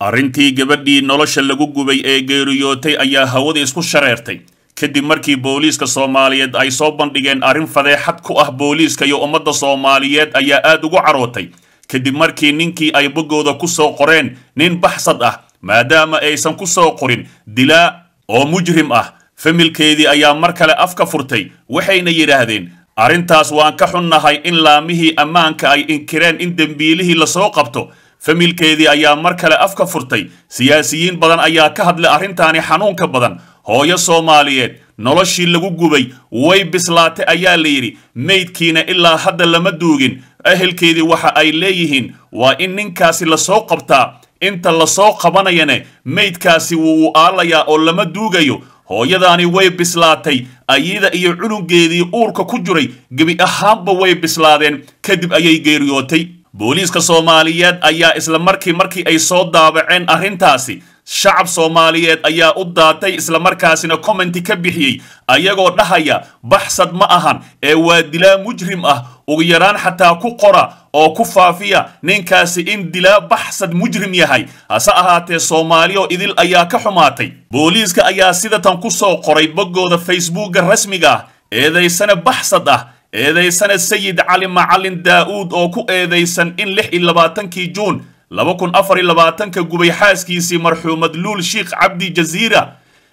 arrintii gabadhii nolosha lagu gubay ee geeriyootay ayaa hawada isku shareertay kadib markii booliiska soomaaliyeed ay soo bandhigeen arrin fadeexad ku ah booliiska iyo ummadda soomaaliyeed ayaa aad ugu carootay kadib markii ninkii ay boggooda ku soo qoreen nin baxsad ah maadaama aysan ku soo qorin dilaa oo mujrim ah familkeedii ayaa mar kale afka furtay waxayna yidhaahdeen arrintaas waan ka xunnahay in laamihii ammaanka ay inkireen in dembiilihii lasoo qabto familkeedii ayaa mar kale afka furtay siyaasiyiin badan ayaa ka hadlay arrintaani xanuunka badan hooyo soomaaliyeed noloshii lagu gubay way bislaatay ayaa layidhi meydkiina ilaa hadda lama duugin ehelkeedii waxa ay leeyihiin waa in ninkaasi lasoo qabtaa inta lasoo qabanayane meydkaasi wuu aalayaa oo lama duugayo hooyadaani way bislaatay ayada iyo cunugeedii uurka ku jiray gebi ahaanba way bislaadeen kadib ayay geeriyootay booliiska soomaaliyeed ayaa isla markii markii ay soo daabaceen arrintaasi shacab soomaaliyeed ayaa u daatay islamarkaasina commenti ka bixiyey ayagoo dhahaya baxsad ma ahan ee waa dilaa mujrim ah ugu yaraan xataa ku qora oo ku faafiya ninkaasi in dilaa baxsad mujrim yahay hase ahaatee soomaalioo idil ayaa ka xumaatay booliiska ayaa sidatan ku soo qoray boggooda facebookga rasmiga ah eedaysana baxsad ah eedaysana sayid cali macalin daa'uud oo ku eedaysan in lix iyo labaatankii juun laba kun afar iyo labaatanka gubay xaaskiisii marxuumad luul sheikh cabdi jasiira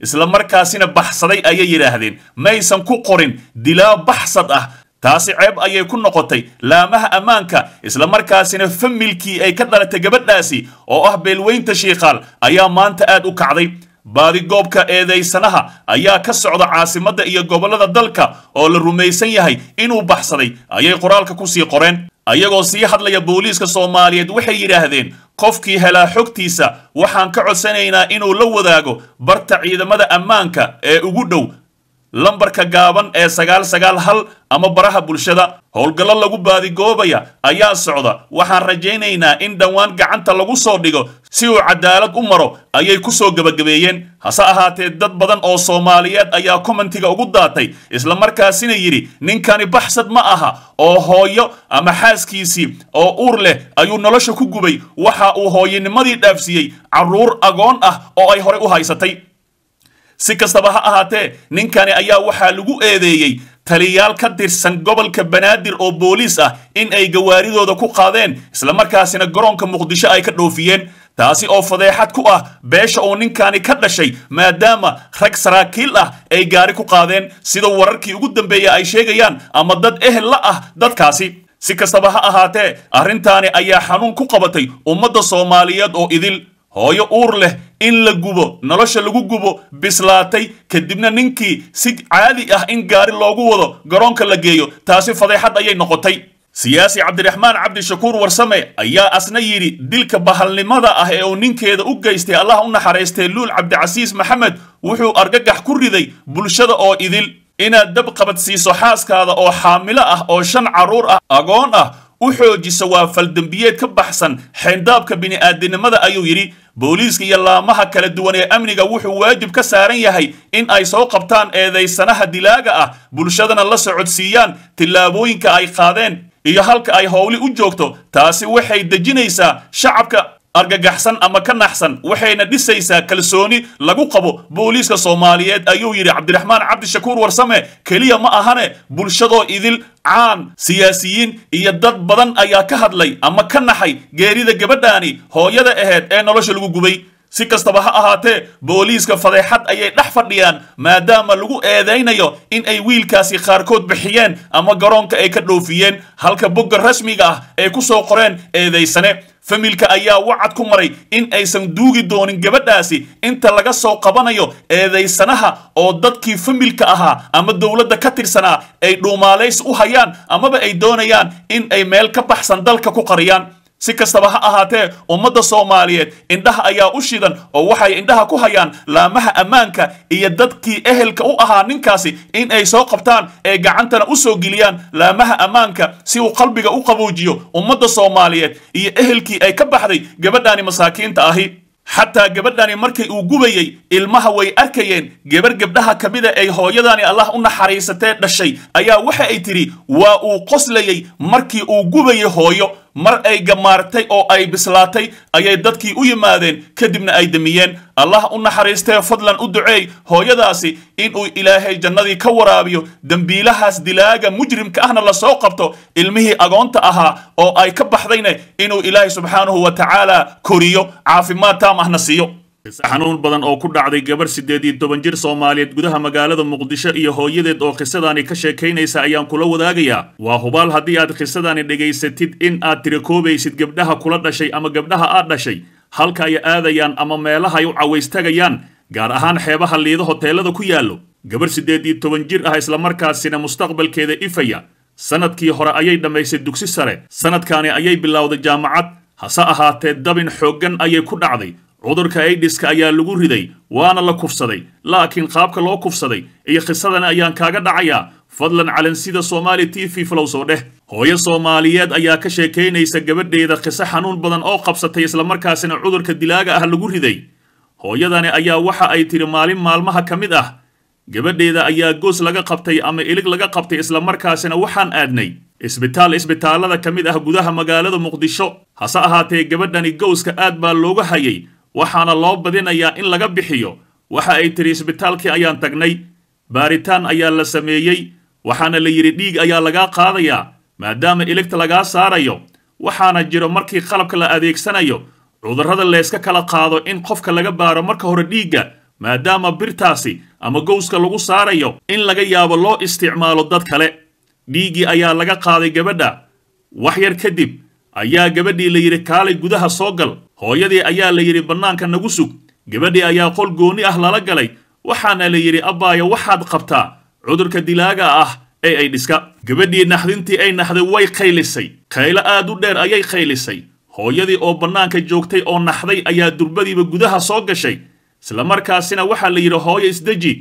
isla markaasina baxsaday ayay yidhaahdeen maysan ku qorin dilaa baxsad ah taasi ceeb ayay ku noqotay laamaha ammaanka isla markaasina familkii ay ka dhalatay gabadhaasi oo ah beelweynta shiikhaal ayaa maanta aad u kacday baadigoobka eedaysanaha ayaa ka socda caasimadda iyo gobollada dalka oo la rumaysan yahay inuu baxsaday ayay qoraalka ku sii qoreen ayagoo sii hadlaya booliiska soomaaliyeed waxay yidhaahdeen qofkii helaa xogtiisa waxaan ka codsanaynaa inuu la wadaago barta ciidamada ammaanka ee ugu dhow lambarka gaaban ee sagaal sagaal hal ama baraha bulshada howlgallo lagu baadigoobaya ayaa socda waxaan rajaynaynaa in dhowaan gacanta lagu soo dhigo si uu cadaalad u maro ayay ku soo gebagabeeyeen hase ahaatee dad badan oo soomaaliyeed ayaa kommentiga ugu daatay islamarkaasina yidhi ninkani baxsad ma aha oo hooyo ama xaaskiisii oo uur leh ayuu nolosha ku gubay waxa uu hooyanimadii dhaafsiyey carruur agoon ah oo ay horey u haysatay si kastaba ha ahaatee ninkani ayaa waxaa lagu eedeeyey taliyaal ka tirsan gobolka banaadir oo booliis ah in ay gawaaridooda ku qaadeen islamarkaasina garoonka muqdisho ay ka dhoofiyeen taasi oo fadeexad ku ah beesha uu ninkani ka dhashay maadaama rag saraakiil ah ay gaari ku qaadeen sida wararkii ugu dambeeya ay sheegayaan ama dad ehel la ah dadkaasi si kastaba ha ahaatee arrintaani ayaa xanuun ku qabatay ummadda soomaaliyeed oo idil hooyo uur leh in la gubo nolosha lagu gubo bislaatay kadibna ninkii si caadi ah in gaari loogu wado garoonka la geeyo taasi fadeexad ayay noqotay siyaasi cabdiraxmaan cabdishakuur warsame ayaa asna yidhi dilka bahalnimada ah ee uu ninkeeda u geystay allah u naxariistay luul cabdicasiis maxamed wuxuu argagax ku riday bulshada oo idil inaad dab qabad siiso xaaskaada oo xaamilo ah oo shan carruur ah agoon ah u xoojiso waa faldembiyeed ka baxsan xeendaabka bini'aadinimada ayuu yidhi booliiska iyo laamaha kala duwan ee amniga wuxuu waajib ka saaran yahay in ay soo qabtaan eedaysanaha dilaaga ah bulshadana la socodsiiyaan tillaabooyinka ay qaadeen iyo halka ay howli u joogto taasi waxay dejinaysaa shacabka argagaxsan ama ka naxsan waxayna dhisaysaa kalsooni lagu qabo booliiska soomaaliyeed ayuu yidhi cabdiraxmaan cabdishakuur warsame keliya ma ahane bulshadoo idil caan siyaasiyiin iyo dad badan ayaa ka hadlay ama ka naxay geerida gabadhaani hooyada aheed ee nolosha lagu gubay si kastaba ha ahaatee booliiska fadeexad ayay dhex fadhiyaan maadaama lagu eedaynayo in ay wiilkaasi qaarkood bixiyeen ama garoonka ay ka dhoofiyeen halka bogga rasmiga ah ay ku soo qoreen eedaysane familka ayaa wacad ku maray in aysan duugi doonin gabadhaasi inta laga soo qabanayo eedaysanaha oo dadkii familka ahaa ama dowladda ka tirsanaa ay dhuumaalays u hayaan amaba ay doonayaan in ay meel ka baxsan dalka ku qariyaan si kastaba ha ahaatee ummadda soomaaliyeed indhaha ayaa u shidan oo waxay indhaha ku hayaan laamaha ammaanka iyo dadkii ehelka u ahaa ninkaasi in ay soo qabtaan ee gacantana u soo geliyaan laamaha ammaanka si uu qalbiga u qaboojiyo ummadda soomaaliyeed iyo ehelkii ay ka baxday gabadhaani masaakiinta ahi xataa gabadhani markay uu gubayey ilmaha way arkayeen gabar gabdhaha ka mida ay hooyadani allah u naxariisatee dhashay ayaa waxa ay tidhi waa uu qoslayey markii uu gubayey hooyo mar ay gamaartay oo ay bislaatay ayay dadkii u yimaadeen kadibna ay demiyeen allah u naxariistee fadlan u duceey hooyadaasi inuu ilaahay jannadii ka waraabiyo dembiilahaas dilaaga mujrimka ahna lasoo qabto ilmihii agoonta ahaa oo ay ka baxdayne inuu ilaahay subxaanahu wa tacaala koriyo caafimaad taam ahna siiyo qis xanuun badan oo ku dhacday gabar siddeed iyo toban jir soomaaliyeed gudaha magaalada muqdisho iyo hooyadeed oo qisadani ka sheekaynaysa ayaan kula wadaagayaa waa hubaal haddii aad qisadani dhegaysatid in aad tirakoobaysid gabdhaha kula dhashay ama gabdhaha aad dhashay halka ay aadayaan ama meelaha ay u cawaystagayaan gaar ahaan xeebaha liido hoteellada ku yaallo gabar siddeed iyo toban jir ah islamarkaasina mustaqbalkeeda ifaya sannadkii hore ayay dhammaysay dugsi sare sannadkaani ayay bilowday jaamacad hase ahaatee dabin xooggan ayay ku dhacday cudurka aidiska ayaa lagu riday waana la kufsaday laakiin qaabka loo kufsaday iyo khisadan ayaan kaaga dhacayaa fadlan calansida soomaali t v flow soo dheh hooyo soomaaliyeed ayaa ka sheekaynaysa gabadheeda khiso xanuun badan oo qabsatay islamarkaasina cudurka dilaaga ah lagu riday hooyadani ayaa waxa ay tidhi maalin maalmaha ka mid ah gabadheeda ayaa goos laga qabtay ama ilig laga qabtay islamarkaasina waxaan aadnay isbitaal isbitaallada ka mid ah gudaha magaalada muqdisho hase ahaatee gabadhani gowska aad baa looga hayay waxaana loo badinayaa in laga bixiyo waxa ay tidhi isbitaalkii ayaan tagnay baaritaan ayaa la sameeyey waxaana la yidhi dhiig ayaa lagaa qaadayaa maadaama iligta lagaa saarayo waxaana jiro markii qalabka la adeegsanayo cudurrada layska kala qaado in qofka laga baaro marka hore dhiigga maadaama birtaasi ama gowska lagu saarayo in laga yaabo loo isticmaalo dad kale dhiiggii ayaa laga qaaday gabadha wax yar kadib ayaa gabadhii la yidhi kaalay gudaha soo gal hooyadii ayaa la yidhi bannaanka nagu sug gabadhii ayaa qol gooni ah lala galay waxaana la yidhi abbaaya waxaad qabtaa cudurka dilaaga ah ee ay dhiska gabadhii naxdintii ay naxday way qaylisay kaylo aad u dheer ayay qaylisay hooyadii oo bannaanka joogtay oo naxday ayaa durbadiiba gudaha soo gashay isla markaasina waxaa la yidhi hooyo isdeji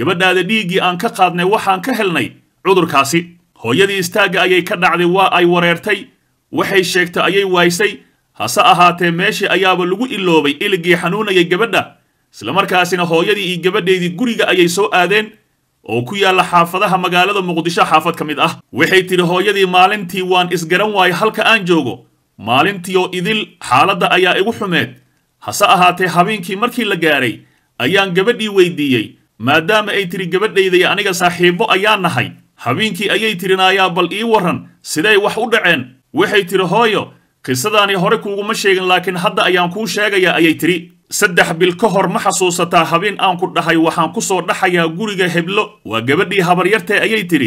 gabadhaada dhiiggii aan ka qaadnay waxaan ka helnay cudurkaasi hooyadii istaagga ayay ka dhacday waa ay wareertay waxay sheegtay ayay waaysay hase ahaatee meeshii ayaaba lagu iloobay iligii xanuunayay gabadha islamarkaasina hooyadii iyo gabadheedii guriga ayay soo aadeen oo ku yaalla xaafadaha magaalada muqdisho xaafad ka mid ah waxay tidhi hooyadii maalintii waan isgaran waayay halka aan joogo maalintii oo idil xaaladda ayaa igu xumeed hase ahaatee habeenkii markii la gaaray ayaan gabadhii weydiiyey maadaama ay tidhi gabadhayda iyo aniga saaxiibbo ayaan nahay habeenkii ayay tidhinaayaa bal ii warran siday wax u dhaceen waxay tidhi hooyo qisadaani hore kuuguma sheegin laakiin hadda ayaan kuu sheegayaa ayay tidhi saddex bil ka hor ma xasuusataa habeen aan ku dhahay waxaan ku soo dhaxayaa guriga heblo waa gabadhii habaryartee ayay tidhi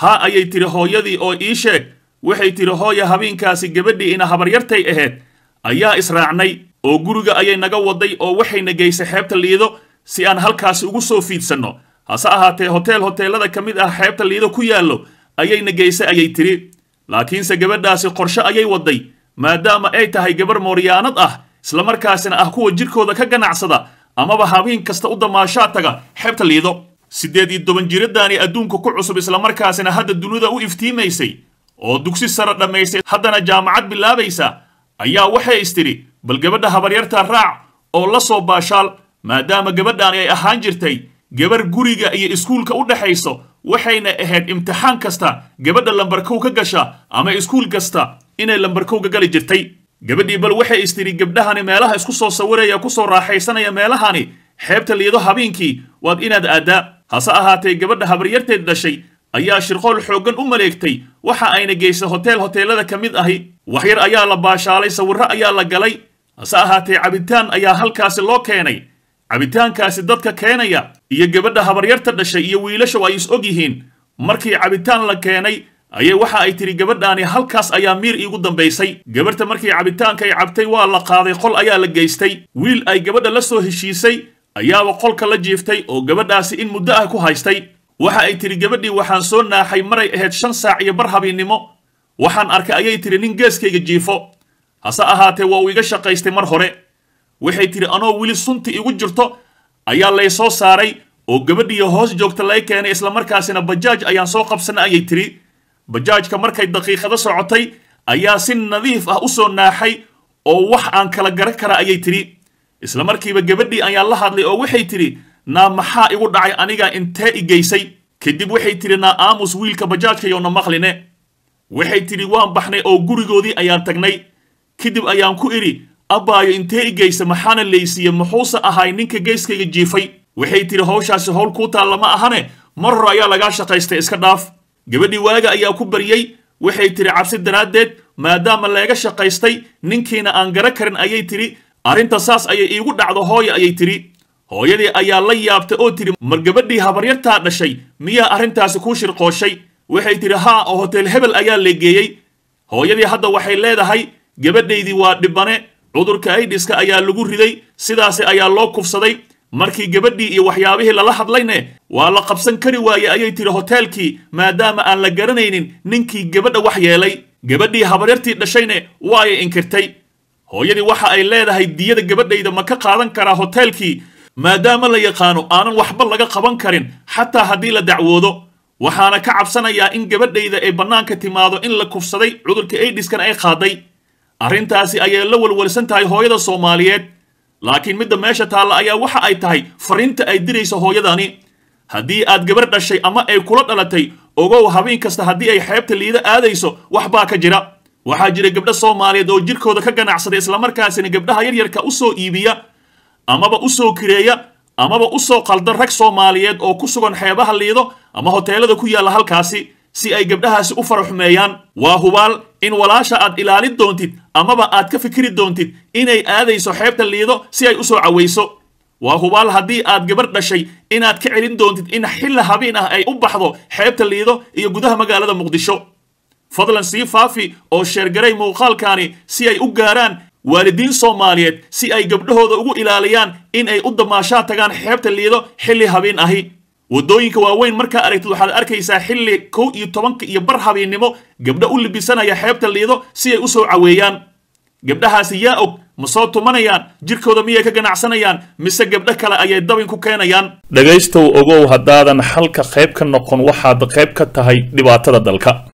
haa ayay tidhi hooyadii oo ii sheeg waxay tidhi hooya habeenkaasi gabadhii ina habaryartay ahayd ayaa israacnay oo guriga ayay naga waday oo waxayna geysay xeebta liido si aan halkaasi ugu soo fiidsanno hase ahaatee hoteel hoteellada ka mid ah xeebta liido ku yaallo ayayna geysay ayay tidhi laakiinse gabadhaasi qorshe ayay waday maadaama ay tahay gabar mooryaanad ah islamarkaasina ah kuwa jirkooda ka ganacsada amaba habeen kasta u damaashaa taga xeebta liido siddeed iyo toban jiraddaani adduunka ku cusub islamarkaasina hadda dunida u iftiimaysay oo dugsi sare dhammaysay haddana jaamacad bilaabaysa ayaa waxay istidhi bal gabadha habaryarta raac oo la soo baashaal maadaama gabadhaani ay ahaan jirtay gabar guriga iyo iskuulka u dhexayso waxayna ahayd imtixaan kasta gabadha lambarkow ka gasha ama iskuul kasta inay lambar gali jirtay gabadhii bal waxay istidhi gabdhahani meelaha isku soo sawiraya ku soo raaxaysanaya meelahani xeebta liido habeenkii waad inaad aaddaa hase ahaatee gabadha habaryarteed dhashay ayaa shirqool xooggan u maleegtay waxa ayna geysa hoteel hoteellada ka mid ahi waxyar ayaa la baashaalay sawirro ayaa la galay hase ahaatee cabitaan ayaa halkaasi loo keenay cabitaankaasi dadka keenaya iyo gabadha habaryarta dhashay iyo wiilasha waa ay is og yihiin markii cabitaan la keenay ayay waxa ay tidhi gabadhaani halkaas ayaa miir iigu dambaysay gabadhta markii cabitaanka ay cabtay waa la qaaday qol ayaa la geystay wiil ay gabadha la soo heshiisay ayaaba qolka la jiiftay oo gabadhaasi in muddo ah ku haystay waxa ay tidhi gabadhii waxaan soo naaxay maray ahayd shan saac iyo bar habiinnimo waxaan arkay ayay tidhi nin geeskayga jiifo hase ahaatee waa uu iga shaqaystay mar hore waxay tidhi anoo weli sunti igu jirto ayaa lay soo saaray oo gabadhiiyo hoos joogta lay keenay islamarkaasina bajaaj ayaan soo qabsana ayay tidhi bajaajka markay daqiiqado socotay ayaa si nadiif ah u soo naaxay oo wax aan kala garan kara ayay tidhi isla markiiba gabadhii ayaa la hadlay oo waxay tidhi naa maxaa igu dhacay aniga intee i geysay kadib waxay tidhi naa aamus wiilka bajaajkayowna maqline waxay tidhi waan baxnay oo gurigoodii ayaan tagnay kadib ayaan ku idhi abbaayo intee i geysa maxaana leysiiye muxuuse ahay ninka geyskayga jiifay waxay tidhi howshaasi howl kuu taalla ma ahane mar hore ayaa lagaa shaqaystay iska dhaaf gabadhii waaga ayaa ku baryey waxay tidhi cabsi daraaddeed maadaama leega shaqaystay ninkiina aan gara karin ayay tidhi arrinta saas ayay iigu dhacdo hooya ayay tidhi hooyadii ayaa la yaabtay oo tidhi mar gabadhii habaryartaa dhashay miyaa arrintaasi kuu shirqooshay waxay tidhi haa oo hotel hebel ayaa leegeeyey hooyadii hadda waxay leedahay gabadhaydii waa dhibane cudurka aidiska ayaa lagu riday sidaasi ayaa loo kufsaday markii gabadhii iyo waxyaabihii lala hadlayne waa la qabsan kari waaye ayay tidhi hoteelkii maadaama aan la garanaynin ninkii gabadha wax yeelay gabadhii habaryartii dhashayne waa ay inkirtay hooyadii waxa ay leedahay diyada gabadhayda ma ka qaadan karaa hoteelkii maadaama la yaqaano aanan waxba laga qaban karin xataa haddii la dacwoodo waxaana ka cabsanayaa in gabadhayda ay bannaanka timaado in la kufsaday cudurka aidhiskan ay qaaday arrintaasi ayay la walwalsan tahay hooyada soomaaliyeed laakiin midda meesha taalla ayaa waxa ay tahay fariinta ay dirayso hooyadani haddii aad gabar dhashay ama ay kula dhalatay ogow habeen kasta haddii ay xeebta liida aadayso wax baa ka jira waxaa jira gabdho soomaaliyeed oo jirkooda ka ganacsada islamarkaasina gabdhaha yaryarka u soo iibiya amaba u soo kireeya amaba u soo qalda rag soomaaliyeed oo ku sugan xeebaha liido ama hoteelada ku yaalla halkaasi si ay gabdhahaasi u faraxumeeyaan waa hubaal in walaasha aad ilaalin doontid amaba aad ka fikiri doontid inay aadayso xeebta liido si ay u soo caweyso waa hubaal haddii aad gabarh dhashay inaad ka celin doontid in xilli habeen ah ay u baxdo xeebta liido iyo gudaha magaalada muqdisho fadlan sii faafi oo sheergaray muuqaalkaani si ay u gaaraan waalidiin soomaaliyeed si ay gabdhahooda ugu ilaaliyaan in ay u damaashaa tagaan xeebta liido xilli habeen ahi waddooyinka waaweyn markaa aragtid waxaad arkaysaa xilli kow iyo tobanka iyo bar habeennimo gabdho u libisanaya xeebta liido si ay u soo caweeyaan gabdhahaasi yaa og ma soo tumanayaan jirkooda miyay ka ganacsanayaan mise gabdho kale ayay dabin ku keenayaan dhegaystow ogow haddaadan xalka qayb ka noqon waxaad qayb ka tahay dhibaatada dalka